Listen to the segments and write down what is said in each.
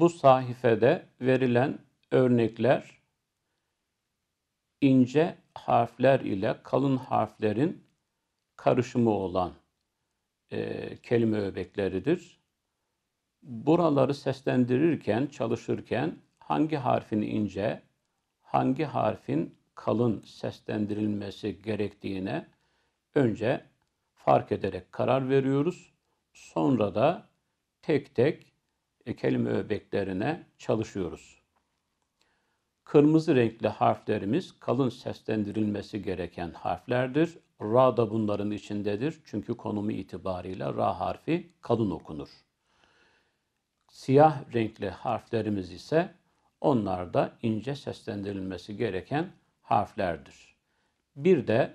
bu sahifede verilen örnekler ince harfler ile kalın harflerin karışımı olan e, kelime öbekleridir. Buraları seslendirirken, çalışırken hangi harfin ince, hangi harfin kalın seslendirilmesi gerektiğine önce fark ederek karar veriyoruz. Sonra da tek tek ekelim öbeklerine çalışıyoruz. Kırmızı renkli harflerimiz kalın seslendirilmesi gereken harflerdir. Ra da bunların içindedir. Çünkü konumu itibariyle ra harfi kalın okunur. Siyah renkli harflerimiz ise onlar da ince seslendirilmesi gereken harflerdir. Bir de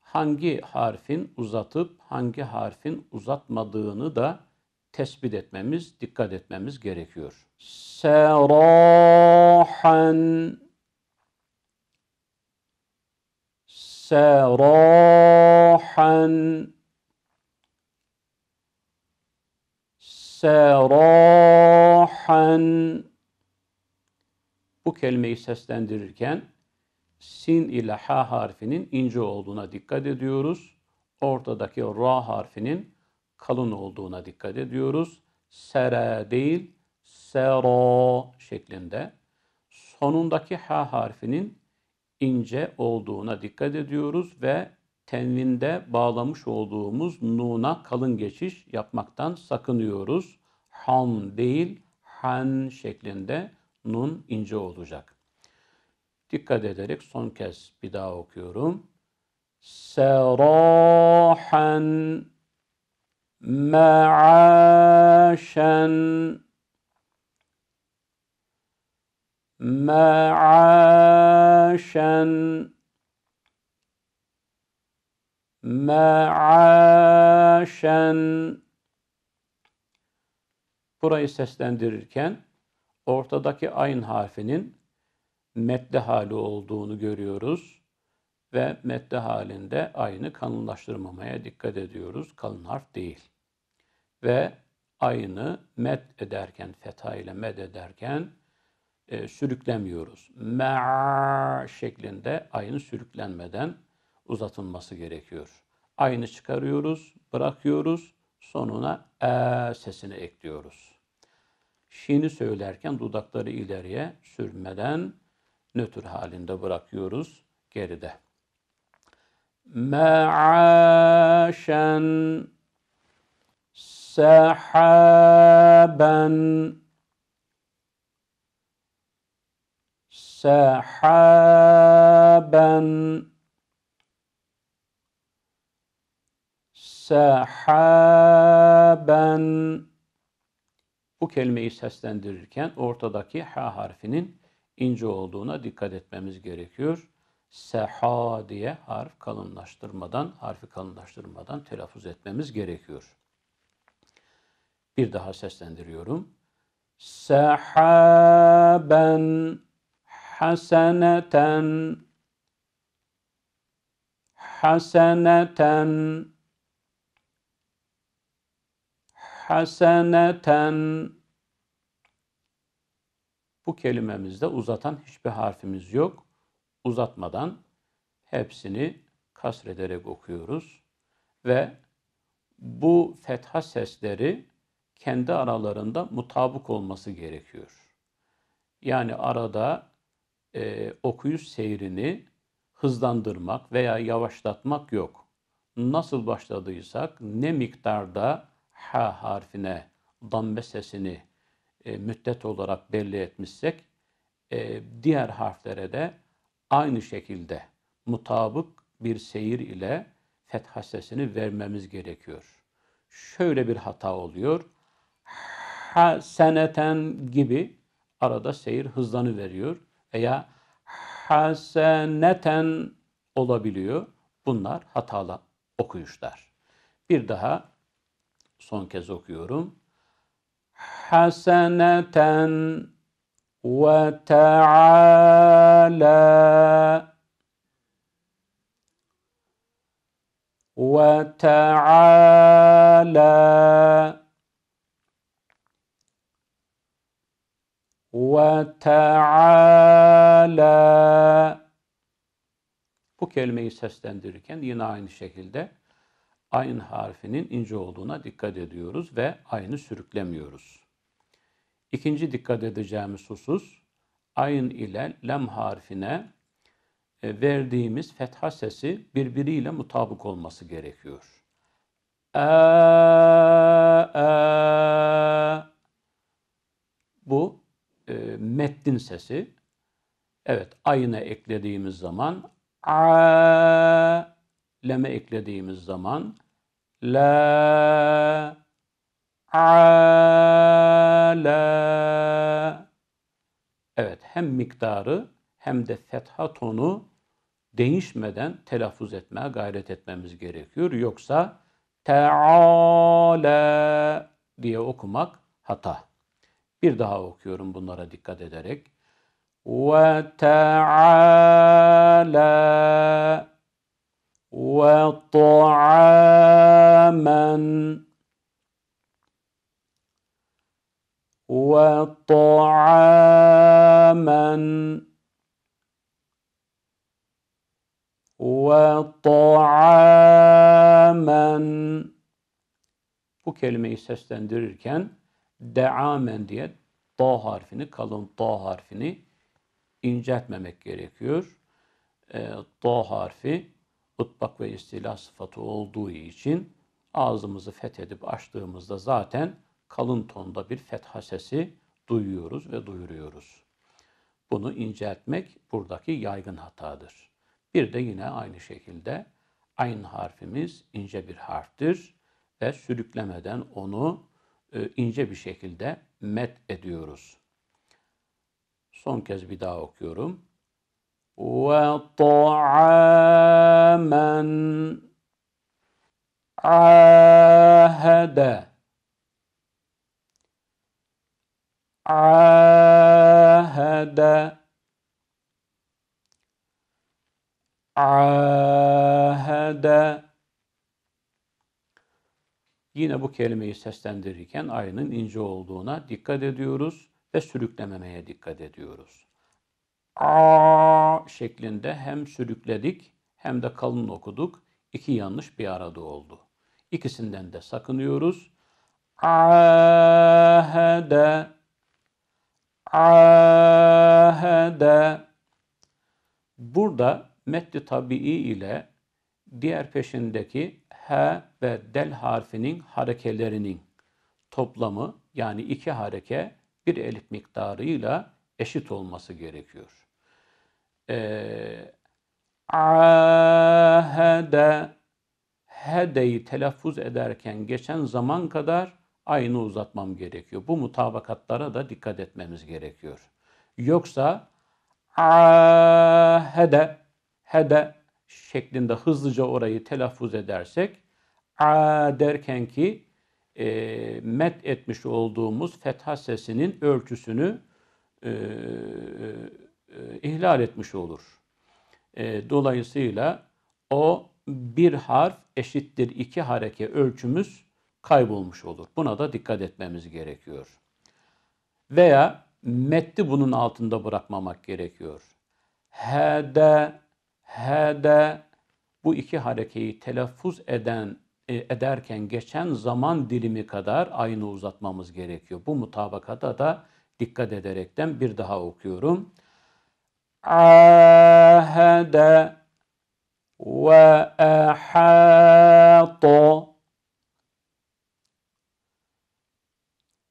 hangi harfin uzatıp hangi harfin uzatmadığını da tespit etmemiz, dikkat etmemiz gerekiyor. Serahan Serahan Serahan Bu kelimeyi seslendirirken sin ile ha harfinin ince olduğuna dikkat ediyoruz. Ortadaki ra harfinin kalın olduğuna dikkat ediyoruz. Sera değil, sero şeklinde. Sonundaki ha harfinin ince olduğuna dikkat ediyoruz ve tenvinde bağlamış olduğumuz nuna kalın geçiş yapmaktan sakınıyoruz. Ham değil, han şeklinde nun ince olacak. Dikkat ederek son kez bir daha okuyorum. Serahan me'aşen me'aşen me'aşen Burayı seslendirirken ortadaki ayn harfinin metli hali olduğunu görüyoruz ve metli halinde aynı kalınlaştırmamaya dikkat ediyoruz. Kalın harf değil ve aynı med ederken, fetha ile med ederken e, sürüklemiyoruz. ma şeklinde aynı sürüklenmeden uzatılması gerekiyor. aynı çıkarıyoruz, bırakıyoruz, sonuna e sesini ekliyoruz. Şini söylerken dudakları ileriye sürmeden nötr halinde bırakıyoruz geride. Ma'aşen Sahaban, Sahaban, Sahaban. bu kelimeyi seslendirirken ortadaki ha harfinin ince olduğuna dikkat etmemiz gerekiyor. Seha diye harf kalınlaştırmadan, harfi kalınlaştırmadan telaffuz etmemiz gerekiyor. Bir daha seslendiriyorum. Sehaben haseneten haseneten haseneten bu kelimemizde uzatan hiçbir harfimiz yok. Uzatmadan hepsini kasrederek okuyoruz ve bu fetha sesleri kendi aralarında mutabık olması gerekiyor. Yani arada e, okuyuş seyrini hızlandırmak veya yavaşlatmak yok. Nasıl başladıysak ne miktarda h harfine dambe sesini e, müddet olarak belli etmişsek e, diğer harflere de aynı şekilde mutabık bir seyir ile fetha sesini vermemiz gerekiyor. Şöyle bir hata oluyor ha seneten gibi arada seyir hızlanı veriyor veya haseneten olabiliyor. Bunlar hatalı okuyuşlar. Bir daha son kez okuyorum. Haseneten ve taala ve taala وَتَعَالَى Bu kelimeyi seslendirirken yine aynı şekilde aynı harfinin ince olduğuna dikkat ediyoruz ve aynı sürüklemiyoruz. İkinci dikkat edeceğimiz husus, ayın ile lem harfine e, verdiğimiz fetha sesi birbiriyle mutabık olması gerekiyor. E, e, bu e, metnin sesi. Evet ayna eklediğimiz zaman a leme eklediğimiz zaman la a la Evet hem miktarı hem de fetha tonu değişmeden telaffuz etmeye gayret etmemiz gerekiyor. Yoksa taala diye okumak hata. Bir daha okuyorum bunlara dikkat ederek. Ve teala ve ta'amen ve ta'amen ve ta'amen bu kelimeyi seslendirirken deamen diye da harfini, kalın da harfini inceltmemek gerekiyor. E, da harfi ıtlak ve istila sıfatı olduğu için ağzımızı fethedip açtığımızda zaten kalın tonda bir fetha sesi duyuyoruz ve duyuruyoruz. Bunu inceltmek buradaki yaygın hatadır. Bir de yine aynı şekilde aynı harfimiz ince bir harftir ve sürüklemeden onu e, ince bir şekilde met ediyoruz. Son kez bir daha okuyorum. Ve ta'amen ahede ahede Yine bu kelimeyi seslendirirken ayının ince olduğuna dikkat ediyoruz ve sürüklememeye dikkat ediyoruz. A şeklinde hem sürükledik hem de kalın okuduk. İki yanlış bir arada oldu. İkisinden de sakınıyoruz. de, Ahede de. Burada metni tabii ile diğer peşindeki H ve del harfinin harekelerinin toplamı yani iki hareke bir elif miktarıyla eşit olması gerekiyor. Ee, ahede hedeyi telaffuz ederken geçen zaman kadar aynı uzatmam gerekiyor. Bu mutabakatlara da dikkat etmemiz gerekiyor. Yoksa ahede hede şeklinde hızlıca orayı telaffuz edersek a derken ki e, met etmiş olduğumuz fetha sesinin ölçüsünü e, e, ihlal etmiş olur. E, dolayısıyla o bir harf eşittir iki hareke ölçümüz kaybolmuş olur. Buna da dikkat etmemiz gerekiyor. Veya metni bunun altında bırakmamak gerekiyor. Hede h'de bu iki harekeyi telaffuz eden e, ederken geçen zaman dilimi kadar aynı uzatmamız gerekiyor. Bu mutabakata da dikkat ederekten bir daha okuyorum. Ahede ve ahato e,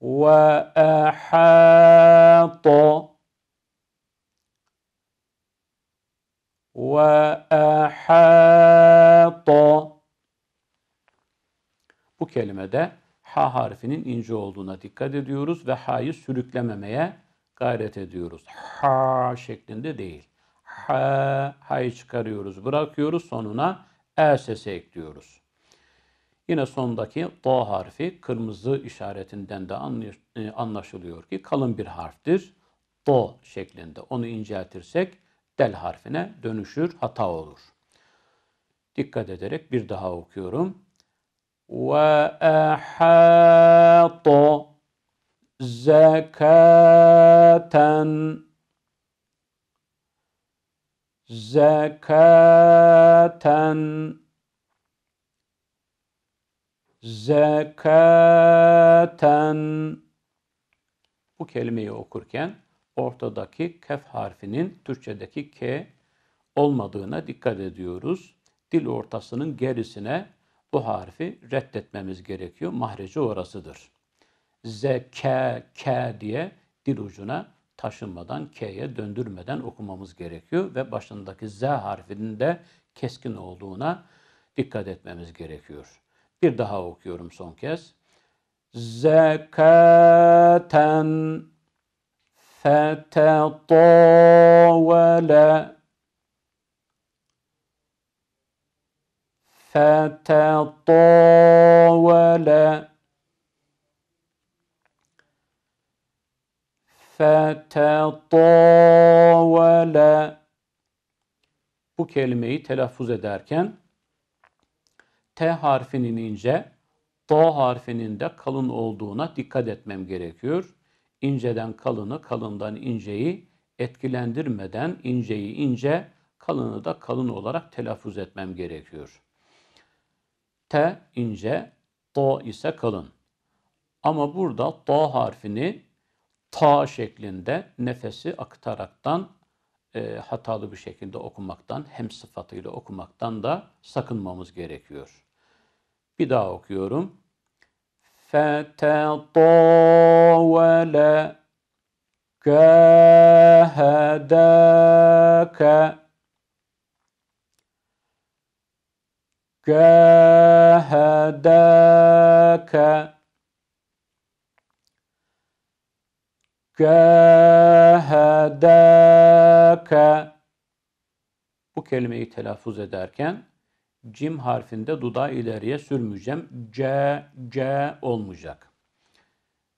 ve ahato e, وَاَحَاطَ Bu kelimede ha harfinin ince olduğuna dikkat ediyoruz ve ha'yı sürüklememeye gayret ediyoruz. Ha şeklinde değil. Ha, ha'yı çıkarıyoruz, bırakıyoruz. Sonuna e sesi ekliyoruz. Yine sondaki do harfi kırmızı işaretinden de e, anlaşılıyor ki kalın bir harftir. Do şeklinde. Onu inceltirsek del harfine dönüşür, hata olur. Dikkat ederek bir daha okuyorum. Ve ehâto zekaten zekaten zekaten bu kelimeyi okurken ortadaki kef harfinin Türkçedeki K olmadığına dikkat ediyoruz. Dil ortasının gerisine bu harfi reddetmemiz gerekiyor. Mahreci orasıdır. Z, K, K diye dil ucuna taşınmadan, K'ye döndürmeden okumamız gerekiyor ve başındaki Z harfinin de keskin olduğuna dikkat etmemiz gerekiyor. Bir daha okuyorum son kez. Zekaten فتطاول فتطاول fetetavala bu kelimeyi telaffuz ederken T harfinin ince, D harfinin de kalın olduğuna dikkat etmem gerekiyor inceden kalını, kalından inceyi etkilendirmeden inceyi ince, kalını da kalın olarak telaffuz etmem gerekiyor. T ince, do ise kalın. Ama burada do harfini ta şeklinde nefesi aktaraktan e, hatalı bir şekilde okumaktan hem sıfatıyla okumaktan da sakınmamız gerekiyor. Bir daha okuyorum. فَتَطَاوَلَ كَهَدَاكَ كَهَدَاكَ كَهَدَاكَ Bu kelimeyi telaffuz ederken Cim harfinde dudağı ileriye sürmeyeceğim. C, C olmayacak.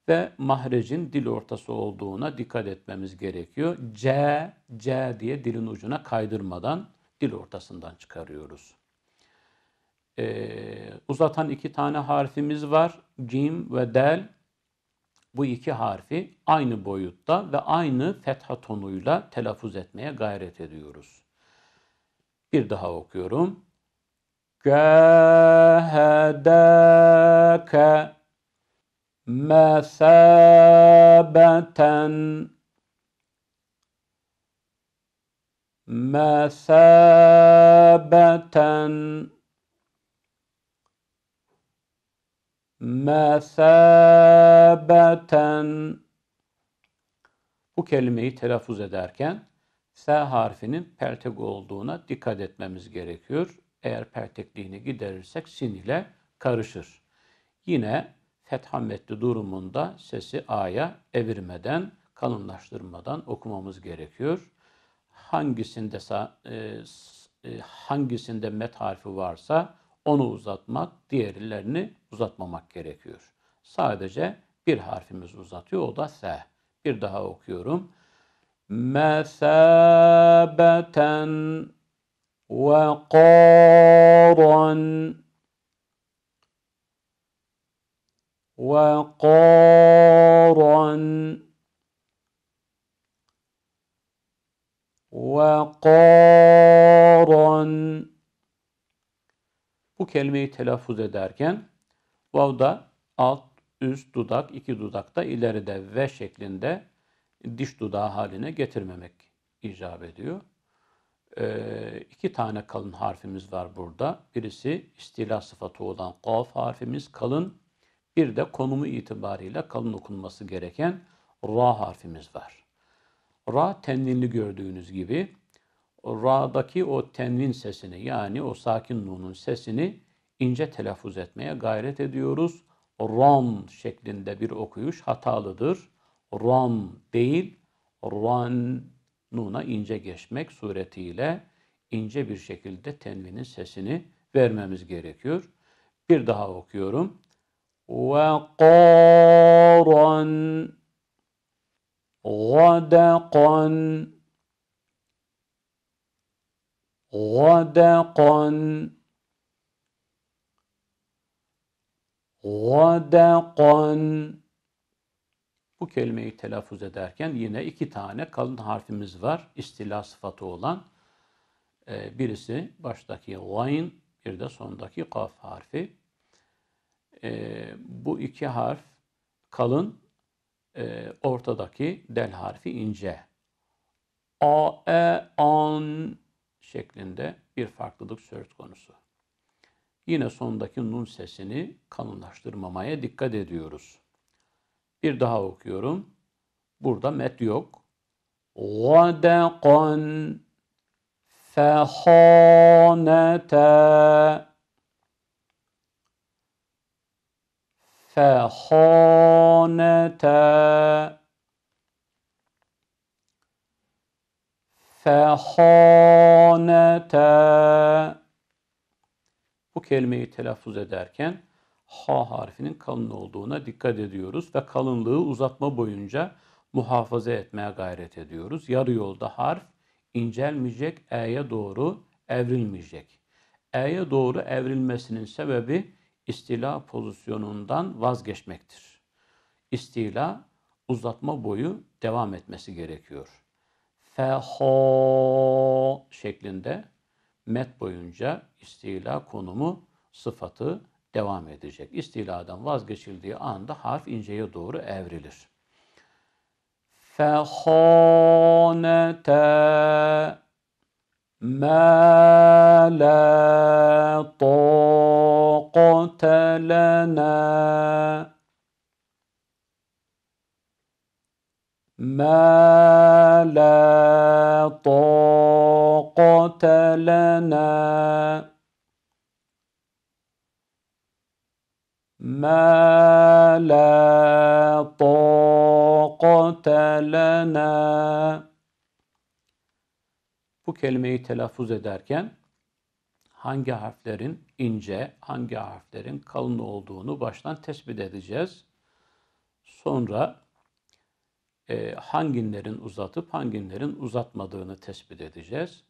Ve mahrecin dil ortası olduğuna dikkat etmemiz gerekiyor. C, C diye dilin ucuna kaydırmadan dil ortasından çıkarıyoruz. Ee, uzatan iki tane harfimiz var. Cim ve del. Bu iki harfi aynı boyutta ve aynı fetha tonuyla telaffuz etmeye gayret ediyoruz. Bir daha okuyorum cahedâke mesâbeten mesâbeten mesâbeten bu kelimeyi telaffuz ederken S harfinin peltek olduğuna dikkat etmemiz gerekiyor eğer pertekliğini giderirsek sin ile karışır. Yine fetha durumunda sesi a'ya evirmeden, kalınlaştırmadan okumamız gerekiyor. Hangisinde e, e, hangisinde met harfi varsa onu uzatmak, diğerlerini uzatmamak gerekiyor. Sadece bir harfimiz uzatıyor, o da S. Bir daha okuyorum. Mesabeten وقارا وقارا وقارا Bu kelimeyi telaffuz ederken vavda alt, üst dudak, iki dudakta ileride ve şeklinde diş dudağı haline getirmemek icap ediyor. Ee, iki tane kalın harfimiz var burada. Birisi istila sıfatı olan kaf harfimiz kalın. Bir de konumu itibariyle kalın okunması gereken ra harfimiz var. Ra tenvinli gördüğünüz gibi ra'daki o tenvin sesini yani o sakin nunun sesini ince telaffuz etmeye gayret ediyoruz. Ram şeklinde bir okuyuş hatalıdır. Ram değil, ran nuna ince geçmek suretiyle ince bir şekilde tenvinin sesini vermemiz gerekiyor. Bir daha okuyorum. Ve qaran gadaqan gadaqan gadaqan bu kelimeyi telaffuz ederken yine iki tane kalın harfimiz var. İstila sıfatı olan e, birisi baştaki gayn, bir de sondaki kaf harfi. E, bu iki harf kalın, e, ortadaki del harfi ince. A, e, an şeklinde bir farklılık söz konusu. Yine sondaki nun sesini kalınlaştırmamaya dikkat ediyoruz. Bir daha okuyorum. Burada met yok. غَدَقًا فَخَانَتَا فَخَانَتَا فَخَانَتَا Bu kelimeyi telaffuz ederken H harfinin kalın olduğuna dikkat ediyoruz ve kalınlığı uzatma boyunca muhafaza etmeye gayret ediyoruz. Yarı yolda harf incelmeyecek, E'ye doğru evrilmeyecek. E'ye doğru evrilmesinin sebebi istila pozisyonundan vazgeçmektir. İstila uzatma boyu devam etmesi gerekiyor. Feho şeklinde met boyunca istila konumu sıfatı devam edecek. İstiladan vazgeçildiği anda harf inceye doğru evrilir. Fehânete mâ lâ tâqate lenâ مَا لَا طَاقَةَ لَنَا ما لا طاقة لنا Bu kelimeyi telaffuz ederken hangi harflerin ince, hangi harflerin kalın olduğunu baştan tespit edeceğiz. Sonra e, hanginlerin uzatıp hanginlerin uzatmadığını tespit edeceğiz.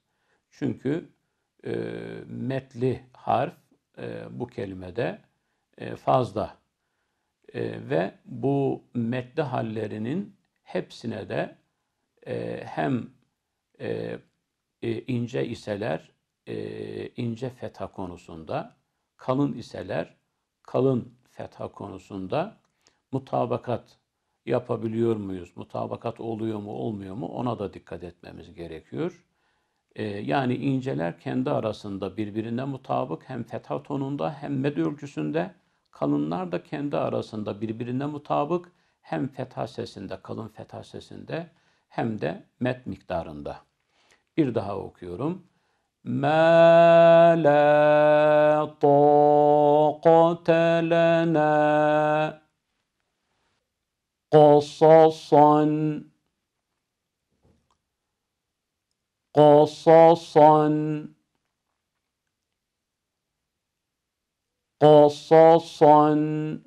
Çünkü e, metli harf e, bu kelimede e, fazla. E, ve bu metli hallerinin hepsine de e, hem ince iseler ince fetha konusunda, kalın iseler kalın fetha konusunda mutabakat yapabiliyor muyuz? Mutabakat oluyor mu olmuyor mu ona da dikkat etmemiz gerekiyor. yani inceler kendi arasında birbirine mutabık hem fetha tonunda hem med ölçüsünde Kalınlar da kendi arasında birbirine mutabık hem fetha sesinde, kalın fetha sesinde hem de met miktarında. Bir daha okuyorum. مَا لَا طَاقَةَ لَنَا قَصَصًا قَصَصًا Kasasan.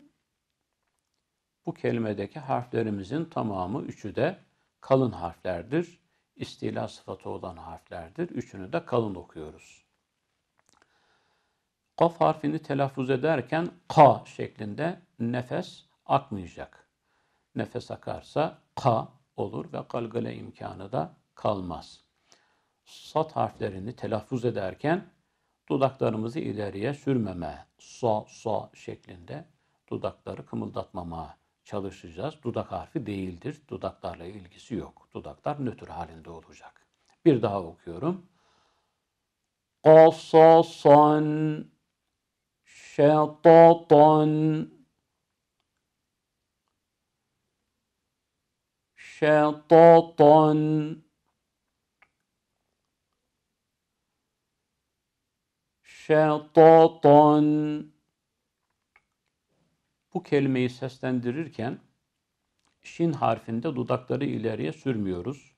Bu kelimedeki harflerimizin tamamı üçü de kalın harflerdir. İstila sıfatı olan harflerdir. Üçünü de kalın okuyoruz. Kaf harfini telaffuz ederken ka şeklinde nefes akmayacak. Nefes akarsa ka olur ve kalgale imkanı da kalmaz. Sat harflerini telaffuz ederken dudaklarımızı ileriye sürmeme, so so şeklinde dudakları kımıldatmama çalışacağız. Dudak harfi değildir. Dudaklarla ilgisi yok. Dudaklar nötr halinde olacak. Bir daha okuyorum. Qasasan şatatan şatatan şetatan. Bu kelimeyi seslendirirken şin harfinde dudakları ileriye sürmüyoruz.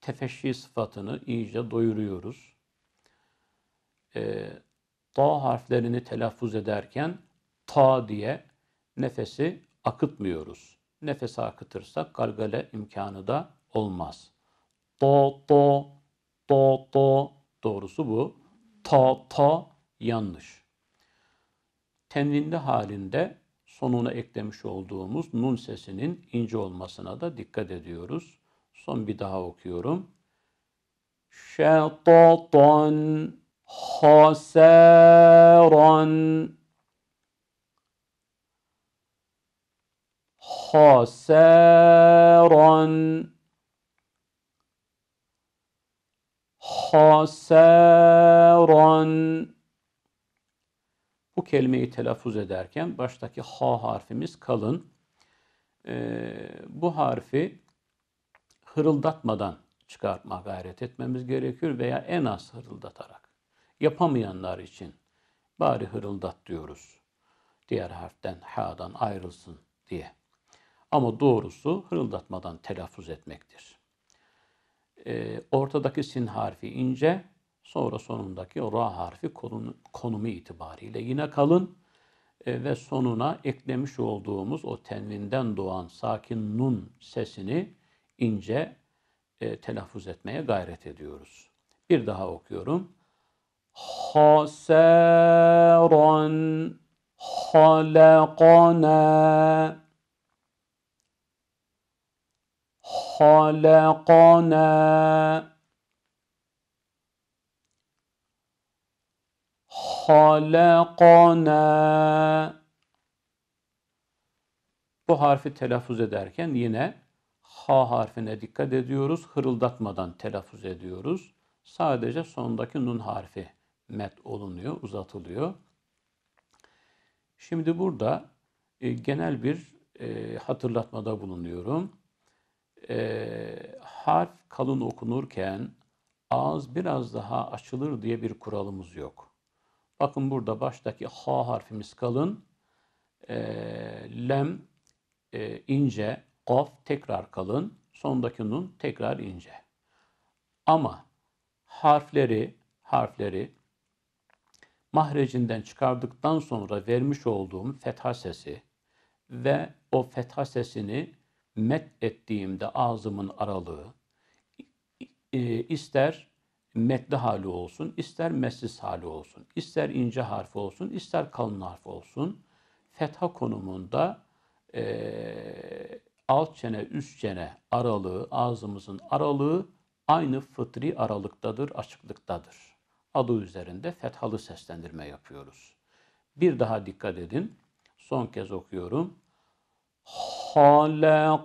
Tefeşi sıfatını iyice doyuruyoruz. E, ta harflerini telaffuz ederken ta diye nefesi akıtmıyoruz. Nefesi akıtırsak gargale imkanı da olmaz. Do, do, do, do. Doğrusu bu. Ta, ta yanlış. Tenvinde halinde sonuna eklemiş olduğumuz nun sesinin ince olmasına da dikkat ediyoruz. Son bir daha okuyorum. Şetatan hasaran hasaran hasaran bu kelimeyi telaffuz ederken baştaki ha harfimiz kalın. E, bu harfi hırıldatmadan çıkartma gayret etmemiz gerekiyor veya en az hırıldatarak. Yapamayanlar için bari hırıldat diyoruz. Diğer harften ha'dan ayrılsın diye. Ama doğrusu hırıldatmadan telaffuz etmektir. E, ortadaki sin harfi ince, Sonra sonundaki o ra harfi konumu itibariyle yine kalın e, ve sonuna eklemiş olduğumuz o tenvinden doğan sakin nun sesini ince e, telaffuz etmeye gayret ediyoruz. Bir daha okuyorum. Haseran halakana halakana halakana bu harfi telaffuz ederken yine ha harfine dikkat ediyoruz. Hırıldatmadan telaffuz ediyoruz. Sadece sondaki nun harfi met olunuyor, uzatılıyor. Şimdi burada e, genel bir e, hatırlatmada bulunuyorum. E, harf kalın okunurken ağız biraz daha açılır diye bir kuralımız yok. Bakın burada baştaki ha harfimiz kalın. E, lem e, ince. Kaf tekrar kalın. Sondaki nun tekrar ince. Ama harfleri harfleri mahrecinden çıkardıktan sonra vermiş olduğum fetha sesi ve o fetha sesini met ettiğimde ağzımın aralığı e, ister metli hali olsun, ister messiz hali olsun, ister ince harfi olsun, ister kalın harfi olsun, fetha konumunda e, alt çene, üst çene aralığı, ağzımızın aralığı aynı fıtri aralıktadır, açıklıktadır. Adı üzerinde fethalı seslendirme yapıyoruz. Bir daha dikkat edin. Son kez okuyorum. Halakana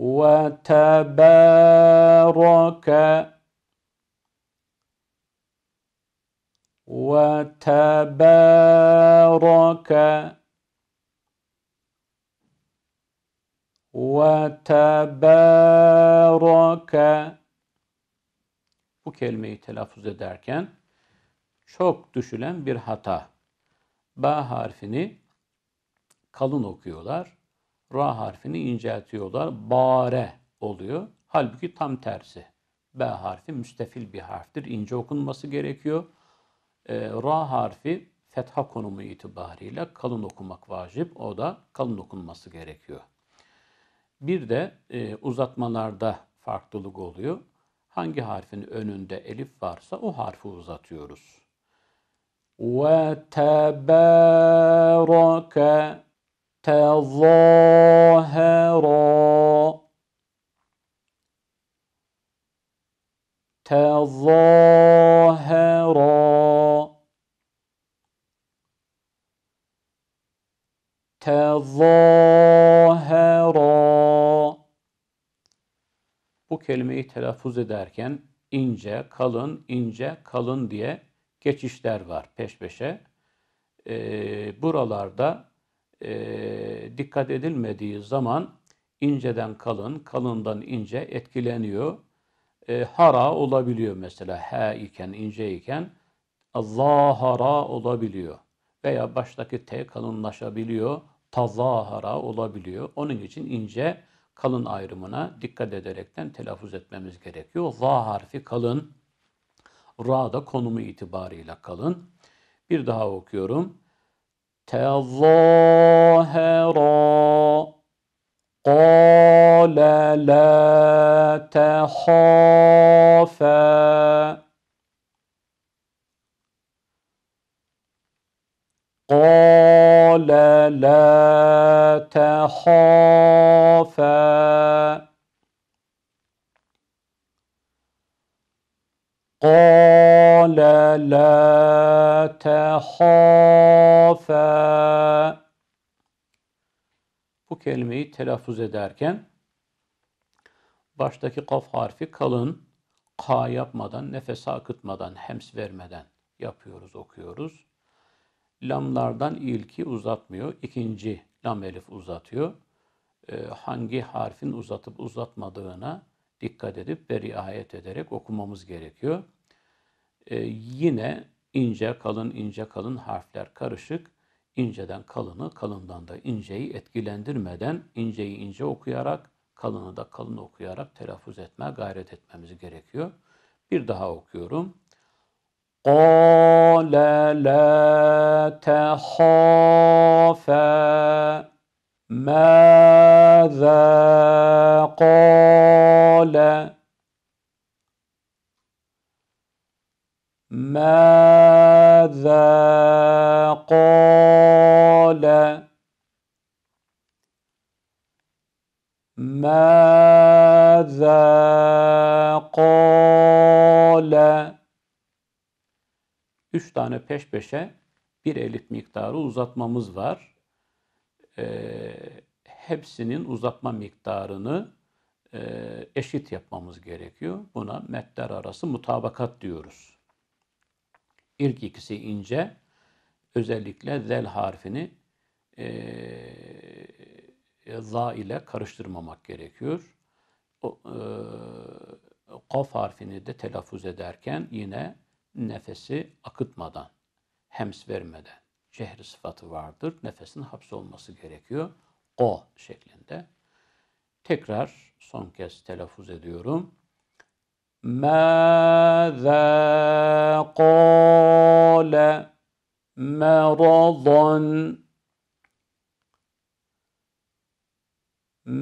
وتبارك وتبارك وتبارك bu kelimeyi telaffuz ederken çok düşülen bir hata. Ba harfini kalın okuyorlar ra harfini inceltiyorlar. Bare oluyor. Halbuki tam tersi. B harfi müstefil bir harftir. İnce okunması gerekiyor. E, ee, ra harfi fetha konumu itibariyle kalın okumak vacip. O da kalın okunması gerekiyor. Bir de e, uzatmalarda farklılık oluyor. Hangi harfin önünde elif varsa o harfi uzatıyoruz. وَتَبَارَكَ tezahera tezahera tezahera Bu kelimeyi telaffuz ederken ince, kalın, ince, kalın diye geçişler var peş peşe. E, buralarda e, dikkat edilmediği zaman inceden kalın, kalından ince etkileniyor. E, hara olabiliyor mesela. H iken, ince iken zahara olabiliyor. Veya baştaki T kalınlaşabiliyor. Tazahara olabiliyor. Onun için ince kalın ayrımına dikkat ederekten telaffuz etmemiz gerekiyor. Za harfi kalın. Ra da konumu itibarıyla kalın. Bir daha okuyorum. تظاهرا قال لا تخافا قال لا تخافا قال لا Tehafe Bu kelimeyi telaffuz ederken baştaki kaf harfi kalın, ka yapmadan, nefes akıtmadan, hems vermeden yapıyoruz, okuyoruz. Lamlardan ilki uzatmıyor, ikinci lam elif uzatıyor. Ee, hangi harfin uzatıp uzatmadığına dikkat edip ve riayet ederek okumamız gerekiyor. Ee, yine ince, kalın, ince, kalın harfler karışık. İnceden kalını, kalından da inceyi etkilendirmeden inceyi ince okuyarak, kalını da kalın okuyarak telaffuz etme gayret etmemiz gerekiyor. Bir daha okuyorum. قَالَ لَا تَخَافَا مَاذَا قَالَ مَاذَا ماذا قال ماذا قال Üç tane peş peşe bir elit miktarı uzatmamız var. Ee, hepsinin uzatma miktarını e, eşit yapmamız gerekiyor. Buna metler arası mutabakat diyoruz. İlk ikisi ince. Özellikle zel harfini e, za ile karıştırmamak gerekiyor. O, e, harfini de telaffuz ederken yine nefesi akıtmadan, hems vermeden cehri sıfatı vardır. Nefesin hapsolması gerekiyor. O şeklinde. Tekrar son kez telaffuz ediyorum. ماذا قال مرضا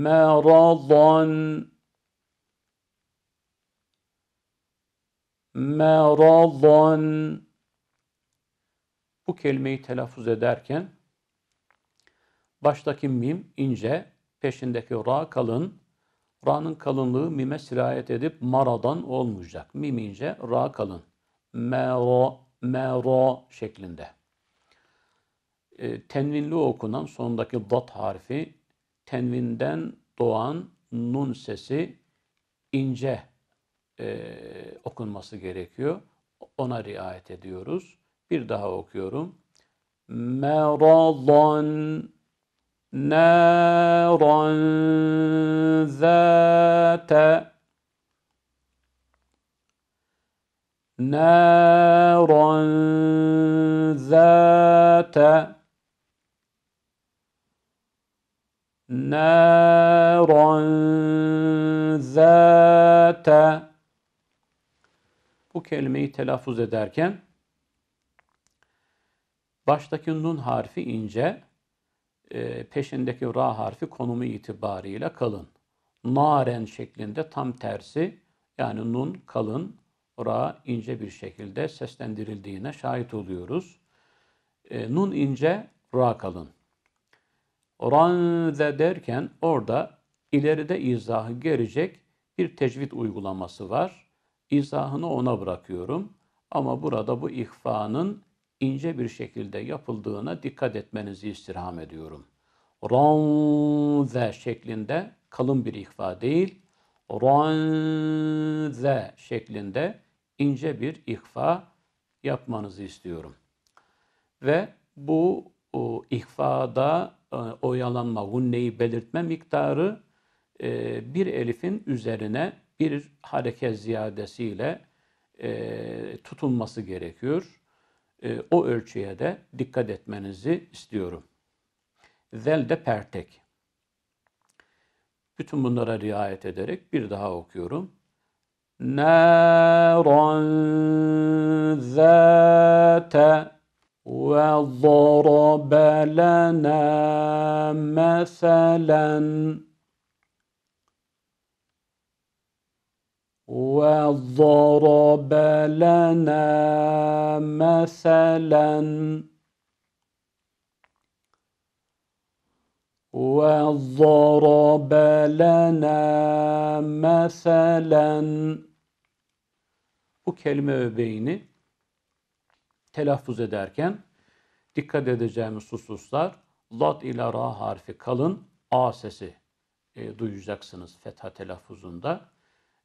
مرضا مرضا bu kelimeyi telaffuz ederken baştaki mim ince, peşindeki ra kalın, Ra'nın kalınlığı mime sirayet edip maradan olmayacak. Mim ince, ra kalın. Mero, mero şeklinde. E, tenvinli okunan sondaki dat harfi tenvinden doğan nun sesi ince e, okunması gerekiyor. Ona riayet ediyoruz. Bir daha okuyorum. Meradan نارا ذات نارا ذات نارا ذات Bu kelimeyi telaffuz ederken baştaki nun harfi ince, e, peşindeki ra harfi konumu itibarıyla kalın. Naren şeklinde tam tersi yani nun kalın, ra ince bir şekilde seslendirildiğine şahit oluyoruz. E, nun ince, ra kalın. Ranze derken orada ileride izahı gelecek bir tecvid uygulaması var. İzahını ona bırakıyorum. Ama burada bu ihfanın ince bir şekilde yapıldığına dikkat etmenizi istirham ediyorum. Ranze şeklinde kalın bir ihfa değil, ranze şeklinde ince bir ihfa yapmanızı istiyorum. Ve bu o, ihfada e, oyalanma, gunneyi belirtme miktarı e, bir elifin üzerine bir hareket ziyadesiyle e, tutulması gerekiyor. E, o ölçüye de dikkat etmenizi istiyorum. Zel de pertek. Bütün bunlara riayet ederek bir daha okuyorum. Nâran zâte ve zarabe lena meselen. وضرب لنا مثلا وضرب لنا مثلا bu kelime öbeğini telaffuz ederken dikkat edeceğimiz hususlar lat ile ra harfi kalın a sesi e, duyacaksınız fetha telaffuzunda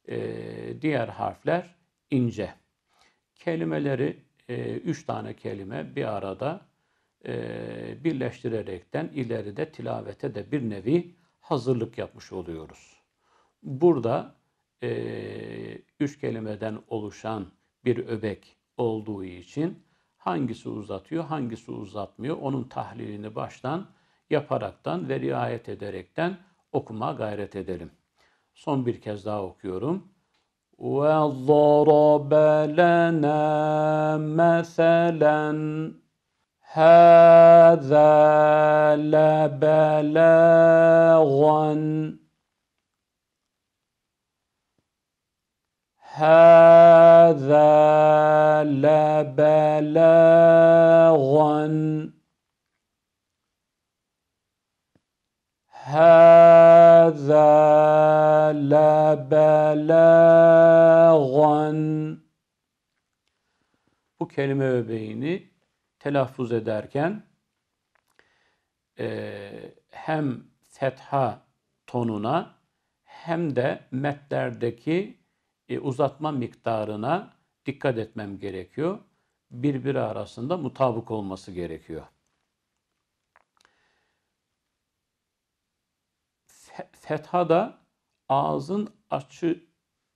e, diğer harfler ince. Kelimeleri e, üç tane kelime bir arada e, birleştirerekten ileride tilavete de bir nevi hazırlık yapmış oluyoruz. Burada e, üç kelimeden oluşan bir öbek olduğu için hangisi uzatıyor, hangisi uzatmıyor onun tahlilini baştan yaparaktan ve riayet ederekten okuma gayret edelim. Son bir kez daha okuyorum. وَضَرَبَ لَنَا مَثَلًا هَذَا لَبَلَاغًا هَذَا لَبَلَاغًا هَذَا ولا بلاغا Bu kelime öbeğini telaffuz ederken e, hem fetha tonuna hem de metlerdeki e, uzatma miktarına dikkat etmem gerekiyor. Birbiri arasında mutabık olması gerekiyor. Fetha da ağzın açı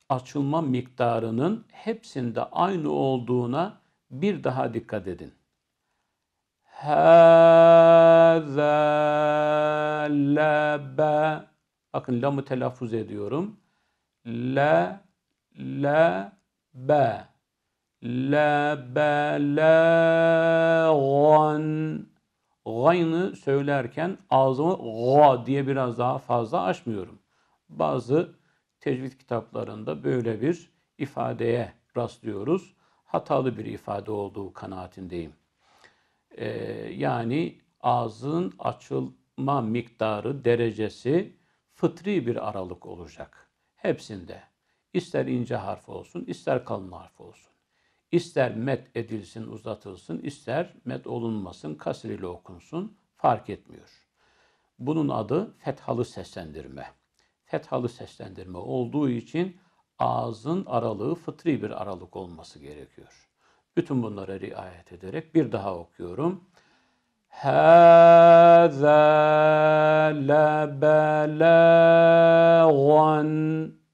açılma miktarının hepsinde aynı olduğuna bir daha dikkat edin. Hâzâ lebe Bakın lamı telaffuz ediyorum. Le, le, be. Le, be, le, gan. Gaynı söylerken ağzımı ga diye biraz daha fazla açmıyorum bazı tecvid kitaplarında böyle bir ifadeye rastlıyoruz. Hatalı bir ifade olduğu kanaatindeyim. Ee, yani ağzın açılma miktarı, derecesi fıtri bir aralık olacak. Hepsinde. İster ince harf olsun, ister kalın harf olsun. İster met edilsin, uzatılsın, ister met olunmasın, kasr ile okunsun fark etmiyor. Bunun adı fethalı seslendirme fethalı seslendirme olduğu için ağzın aralığı fıtri bir aralık olması gerekiyor. Bütün bunlara riayet ederek bir daha okuyorum. هَذَا لَبَلَاغًا